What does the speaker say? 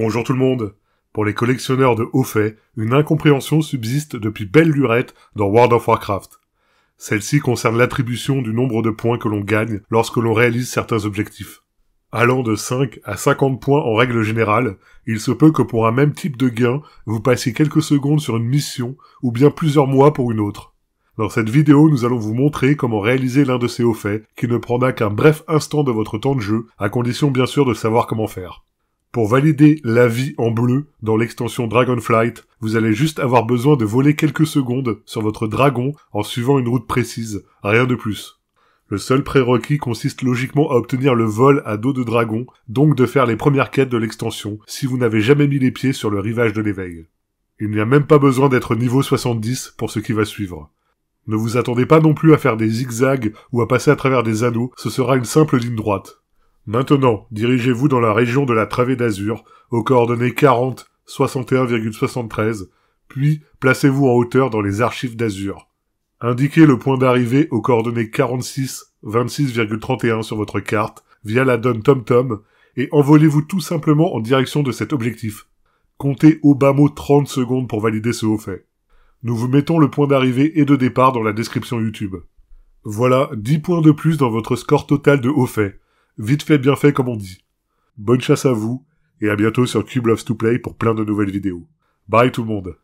Bonjour tout le monde. Pour les collectionneurs de hauts faits, une incompréhension subsiste depuis belle lurette dans World of Warcraft. Celle-ci concerne l'attribution du nombre de points que l'on gagne lorsque l'on réalise certains objectifs. Allant de 5 à 50 points en règle générale, il se peut que pour un même type de gain, vous passiez quelques secondes sur une mission ou bien plusieurs mois pour une autre. Dans cette vidéo, nous allons vous montrer comment réaliser l'un de ces hauts faits qui ne prendra qu'un bref instant de votre temps de jeu, à condition bien sûr de savoir comment faire. Pour valider vie en bleu dans l'extension Dragonflight, vous allez juste avoir besoin de voler quelques secondes sur votre dragon en suivant une route précise, rien de plus. Le seul prérequis consiste logiquement à obtenir le vol à dos de dragon, donc de faire les premières quêtes de l'extension si vous n'avez jamais mis les pieds sur le rivage de l'éveil. Il n'y a même pas besoin d'être niveau 70 pour ce qui va suivre. Ne vous attendez pas non plus à faire des zigzags ou à passer à travers des anneaux, ce sera une simple ligne droite. Maintenant, dirigez-vous dans la région de la Travée d'Azur, aux coordonnées 40 61,73, puis placez-vous en hauteur dans les archives d'Azur. Indiquez le point d'arrivée aux coordonnées 46 26,31 sur votre carte via la donne TomTom et envolez-vous tout simplement en direction de cet objectif. Comptez au bas mot 30 secondes pour valider ce haut fait. Nous vous mettons le point d'arrivée et de départ dans la description YouTube. Voilà 10 points de plus dans votre score total de haut fait vite fait bien fait comme on dit. Bonne chasse à vous, et à bientôt sur Cube Loves to Play pour plein de nouvelles vidéos. Bye tout le monde